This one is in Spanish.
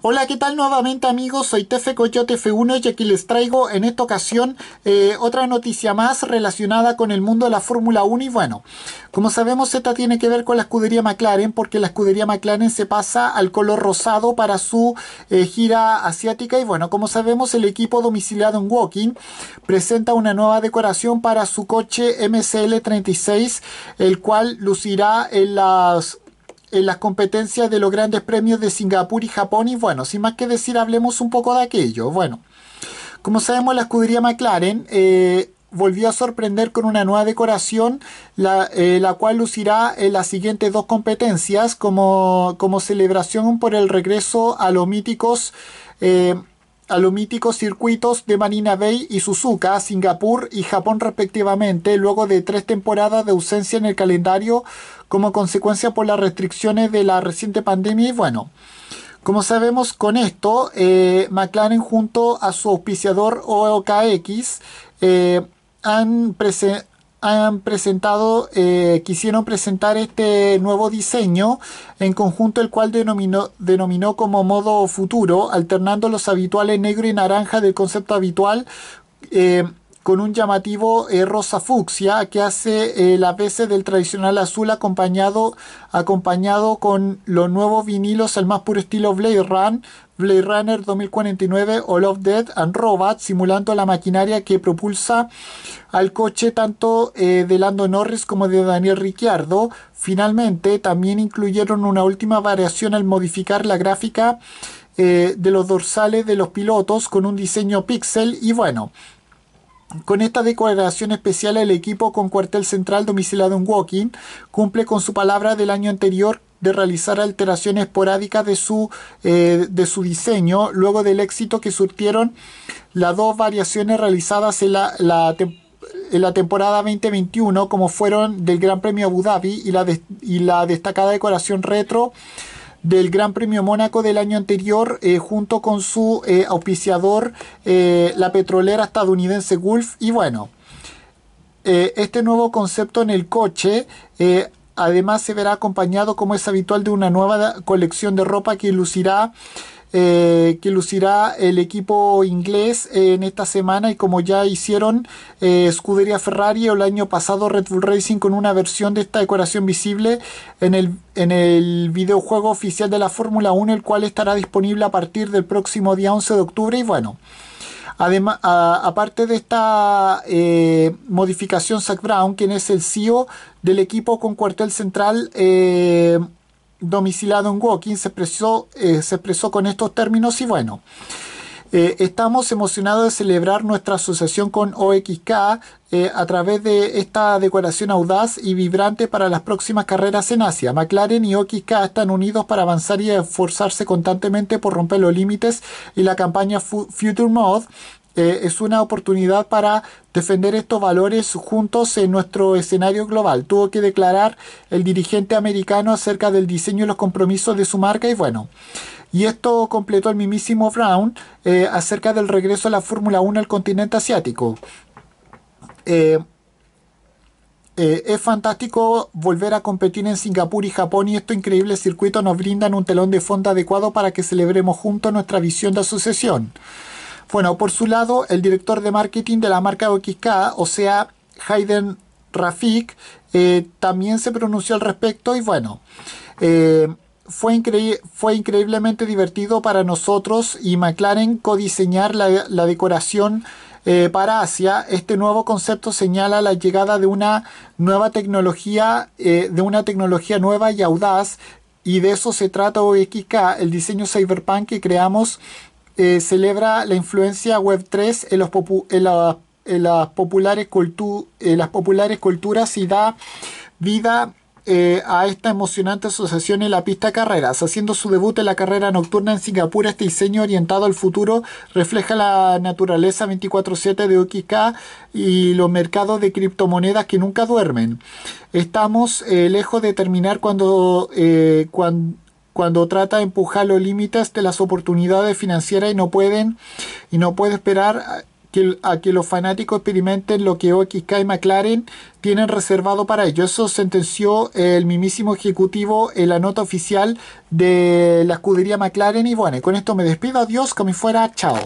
Hola, ¿qué tal nuevamente amigos? Soy Tefe Coyote F1 y aquí les traigo en esta ocasión eh, otra noticia más relacionada con el mundo de la Fórmula 1 y bueno, como sabemos esta tiene que ver con la escudería McLaren porque la escudería McLaren se pasa al color rosado para su eh, gira asiática y bueno, como sabemos el equipo domiciliado en Woking presenta una nueva decoración para su coche MCL36 el cual lucirá en las en las competencias de los grandes premios de Singapur y Japón. Y bueno, sin más que decir, hablemos un poco de aquello. Bueno, como sabemos, la escudería McLaren eh, volvió a sorprender con una nueva decoración, eh, la, cual lucirá en las siguientes dos competencias como, celebración por el regreso a los míticos. Eh, a los míticos circuitos de Marina Bay y Suzuka, Singapur y Japón respectivamente, luego de tres temporadas de ausencia en el calendario como consecuencia por las restricciones de la reciente pandemia y bueno. Como sabemos con esto, eh, McLaren junto a su auspiciador OKX eh, han presentado han presentado, eh, quisieron presentar este nuevo diseño en conjunto el cual denominó, denominó como modo futuro, alternando los habituales negro y naranja del concepto habitual. Eh, con un llamativo eh, rosa fucsia que hace eh, la veces del tradicional azul acompañado, acompañado con los nuevos vinilos ...el más puro estilo Blade Run, Blade Runner 2049 ...All of Dead and Robot, simulando la maquinaria que propulsa al coche tanto eh, de Lando Norris como de Daniel Ricciardo. Finalmente, también incluyeron una última variación al modificar la gráfica de los dorsales de los pilotos con un diseño pixel y bueno, con esta decoración especial, el equipo con cuartel central domiciliado en walking cumple con su palabra del año anterior de realizar alteraciones esporádicas de su, eh, de su diseño, luego del éxito que surtieron las dos variaciones realizadas en la, en la temporada 2021, como fueron del Gran Premio Abu Dhabi y la, y la destacada decoración retro del Gran Premio Mónaco del año anterior eh, junto con su eh, auspiciador, eh, la petrolera estadounidense Gulf. Y bueno, este nuevo concepto en el coche además se verá acompañado, como es habitual, de una nueva colección de ropa que lucirá eh, que lucirá el equipo inglés en esta semana y como ya hicieron eh, Scuderia Ferrari o el año pasado Red Bull Racing con una versión de esta decoración visible en el, en el videojuego oficial de la Fórmula 1 el cual estará disponible a partir del próximo día 11 de octubre y bueno Además, aparte de esta eh, modificación, Zach Brown, quien es el CEO del equipo con cuartel central domicilado en Woking se expresó, eh, se expresó con estos términos y bueno. Eh, estamos emocionados de celebrar nuestra asociación con OXK eh, a través de esta decoración audaz y vibrante para las próximas carreras en Asia. McLaren y OXK están unidos para avanzar y esforzarse constantemente por romper los límites y la campaña Future Mode eh, es una oportunidad para defender estos valores juntos en nuestro escenario global. Tuvo que declarar el dirigente americano acerca del diseño y los compromisos de su marca y bueno. Y esto completó el mismísimo Brown eh, acerca del regreso a la Fórmula 1 al continente asiático. Eh, es fantástico volver a competir en Singapur y Japón y estos increíbles circuitos nos brindan un telón de fondo adecuado para que celebremos juntos nuestra visión de asociación. Bueno, por su lado, el director de marketing de la marca OXK, o sea, Hayden Rafik, eh, también se pronunció al respecto y bueno, eh, fue, fue, increíblemente divertido para nosotros y McLaren codiseñar la, la decoración eh, para Asia. Este nuevo concepto señala la llegada de una nueva tecnología, de una tecnología nueva y audaz y de eso se trata OXK, el diseño cyberpunk que creamos eh, celebra la influencia Web3 en, los en, las populares las populares culturas y da vida eh, a esta emocionante asociación en la pista carreras. Haciendo su debut en la carrera nocturna en Singapur, este diseño orientado al futuro refleja la naturaleza 24/7 de OKK y los mercados de criptomonedas que nunca duermen. Estamos eh, lejos de terminar cuando cuando trata de empujar los límites de las oportunidades financieras y no pueden y no puede esperar a que, que los fanáticos experimenten lo que OXK y McLaren tienen reservado para ellos. Eso sentenció el mismísimo ejecutivo en la nota oficial de la escudería McLaren. Y bueno, con esto me despido. Adiós, como fuera. Chao.